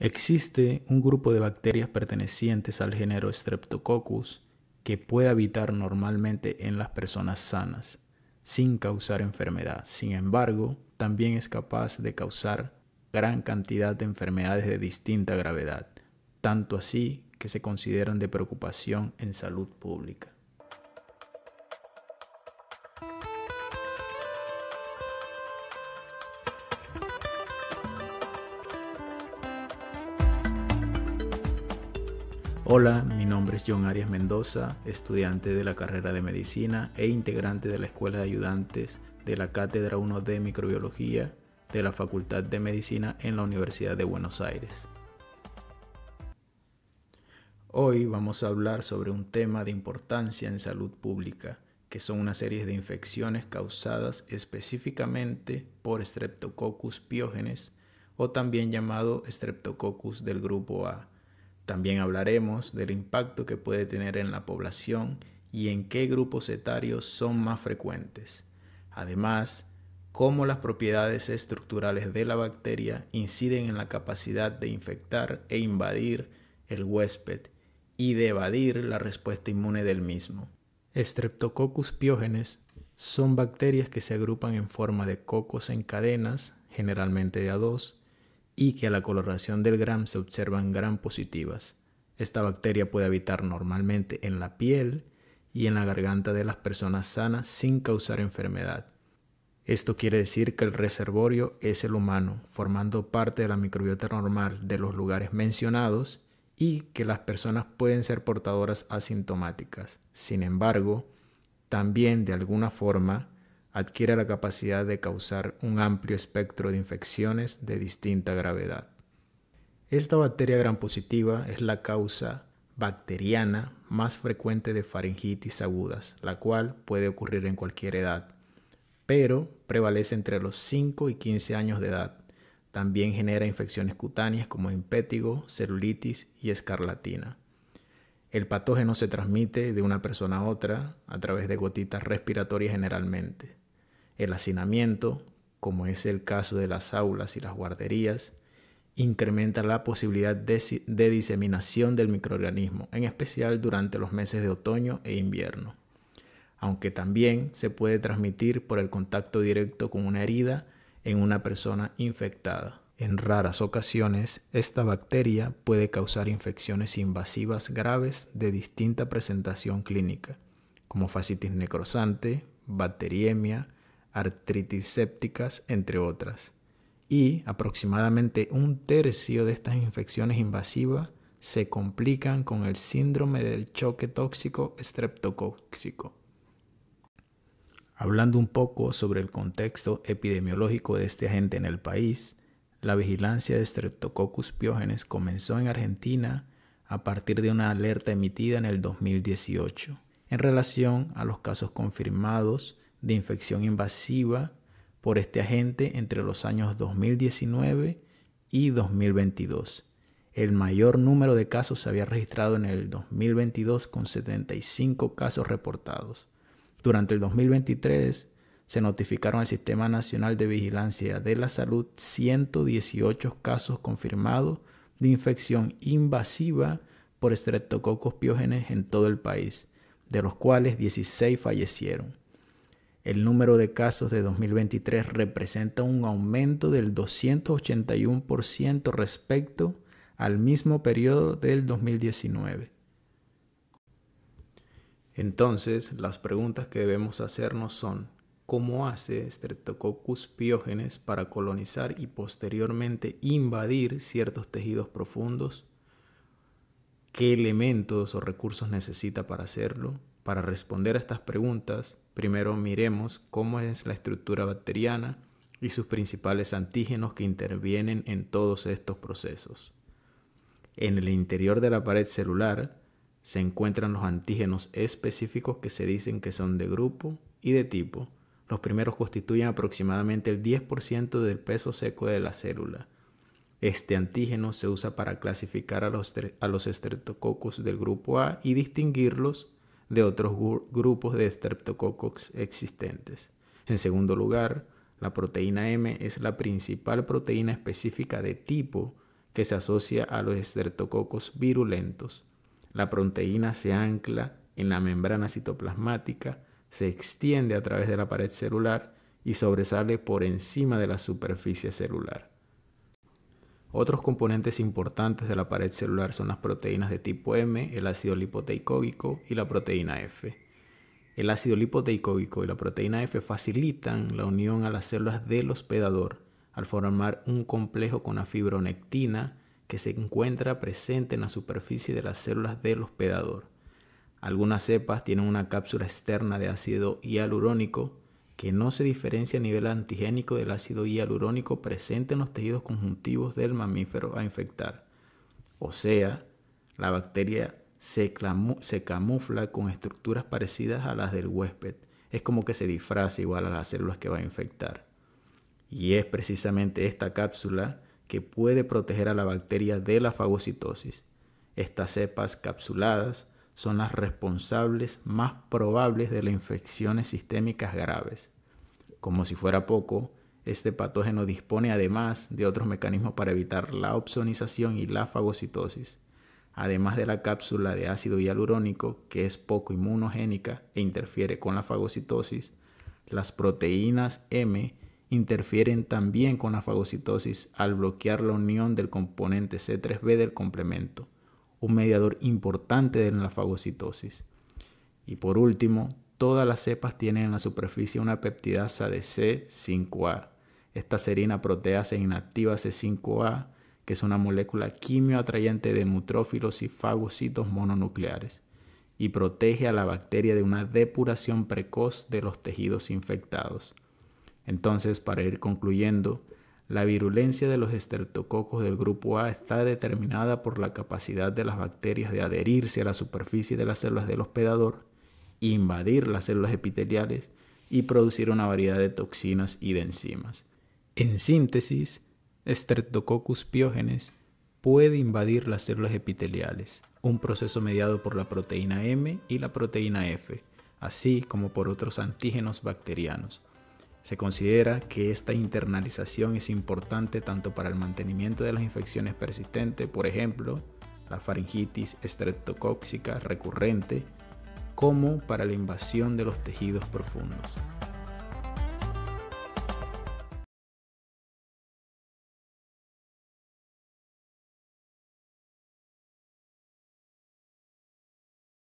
Existe un grupo de bacterias pertenecientes al género Streptococcus que puede habitar normalmente en las personas sanas, sin causar enfermedad. Sin embargo, también es capaz de causar gran cantidad de enfermedades de distinta gravedad, tanto así que se consideran de preocupación en salud pública. Hola, mi nombre es John Arias Mendoza, estudiante de la carrera de medicina e integrante de la Escuela de Ayudantes de la Cátedra 1 de Microbiología de la Facultad de Medicina en la Universidad de Buenos Aires. Hoy vamos a hablar sobre un tema de importancia en salud pública, que son una serie de infecciones causadas específicamente por Streptococcus piógenes o también llamado Streptococcus del grupo A también hablaremos del impacto que puede tener en la población y en qué grupos etarios son más frecuentes. Además, cómo las propiedades estructurales de la bacteria inciden en la capacidad de infectar e invadir el huésped y de evadir la respuesta inmune del mismo. Streptococcus piógenes son bacterias que se agrupan en forma de cocos en cadenas, generalmente de a dos, y que a la coloración del gram se observan gram positivas. Esta bacteria puede habitar normalmente en la piel y en la garganta de las personas sanas sin causar enfermedad. Esto quiere decir que el reservorio es el humano, formando parte de la microbiota normal de los lugares mencionados y que las personas pueden ser portadoras asintomáticas. Sin embargo, también de alguna forma adquiere la capacidad de causar un amplio espectro de infecciones de distinta gravedad. Esta bacteria gran positiva es la causa bacteriana más frecuente de faringitis agudas, la cual puede ocurrir en cualquier edad, pero prevalece entre los 5 y 15 años de edad. También genera infecciones cutáneas como impétigo, celulitis y escarlatina. El patógeno se transmite de una persona a otra a través de gotitas respiratorias generalmente el hacinamiento, como es el caso de las aulas y las guarderías, incrementa la posibilidad de, diseminación del microorganismo, en especial durante los meses de otoño e invierno, aunque también se puede transmitir por el contacto directo con una herida en una persona infectada. En raras ocasiones, esta bacteria puede causar infecciones invasivas graves de distinta presentación clínica, como fascitis necrosante, bacteriemia, artritis sépticas, entre otras. Y aproximadamente un tercio de estas infecciones invasivas se complican con el síndrome del choque tóxico estreptocóxico. Hablando un poco sobre el contexto epidemiológico de este agente en el país, la vigilancia de Streptococcus piógenes comenzó en Argentina a partir de una alerta emitida en el 2018 en relación a los casos confirmados de infección invasiva por este agente entre los años 2019 y 2022. El mayor número de casos se había registrado en el 2022 con 75 casos reportados. Durante el 2023 se notificaron al Sistema Nacional de Vigilancia de la Salud 118 casos confirmados de infección invasiva por estreptococos piógenes en todo el país, de los cuales 16 fallecieron. El número de casos de 2023 representa un aumento del 281% respecto al mismo periodo del 2019. Entonces, las preguntas que debemos hacernos son, ¿cómo hace Streptococcus piógenes para colonizar y posteriormente invadir ciertos tejidos profundos? ¿Qué elementos o recursos necesita para hacerlo? Para responder a estas preguntas, primero miremos cómo es la estructura bacteriana y sus principales antígenos que intervienen en todos estos procesos. En el interior de la pared celular se encuentran los antígenos específicos que se dicen que son de grupo y de tipo. Los primeros constituyen aproximadamente el 10% del peso seco de la célula. Este antígeno se usa para clasificar a los, a los estreptococos del grupo A y distinguirlos de otros grupos de estreptococos existentes. En segundo lugar, la proteína M es la principal proteína específica de tipo que se asocia a los estreptococos virulentos. La proteína se ancla en la membrana citoplasmática, se extiende a través de la pared celular y sobresale por encima de la superficie celular. Otros componentes importantes de la pared celular son las proteínas de tipo M, el ácido lipoteicóbico y la proteína F. El ácido lipoteicóbico y la proteína F facilitan la unión a las células del hospedador al formar un complejo con la fibronectina que se encuentra presente en la superficie de las células del hospedador. Algunas cepas tienen una cápsula externa de ácido hialurónico que no se diferencia a nivel antigénico del ácido hialurónico presente en los tejidos conjuntivos del mamífero a infectar. O sea, la bacteria se, camufla con estructuras parecidas a las del huésped. Es como que se disfraza igual a las células que va a infectar. Y es precisamente esta cápsula que puede proteger a la bacteria de la fagocitosis. Estas cepas capsuladas son las responsables más probables de las infecciones sistémicas graves. Como si fuera poco, este patógeno dispone además de otros mecanismos para evitar la opsonización y la fagocitosis, además de la cápsula de ácido hialurónico que es poco inmunogénica e interfiere con la fagocitosis, las proteínas M interfieren también con la fagocitosis al bloquear la unión del componente C3B del complemento un mediador importante de la fagocitosis. Y por último, todas las cepas tienen en la superficie una peptidasa de C5A. Esta serina proteasa inactiva C5A, que es una molécula quimioatrayente de neutrófilos y fagocitos mononucleares, y protege a la bacteria de una depuración precoz de los tejidos infectados. Entonces, para ir concluyendo, la virulencia de los estertococos del grupo A está determinada por la capacidad de las bacterias de adherirse a la superficie de las células del hospedador, invadir las células epiteliales y producir una variedad de toxinas y de enzimas. En síntesis, Streptococcus piógenes puede invadir las células epiteliales, un proceso mediado por la proteína M y la proteína F, así como por otros antígenos bacterianos. Se considera que esta internalización es importante tanto para el mantenimiento de las infecciones persistentes, por ejemplo, la faringitis estreptocóxica recurrente, como para la invasión de los tejidos profundos.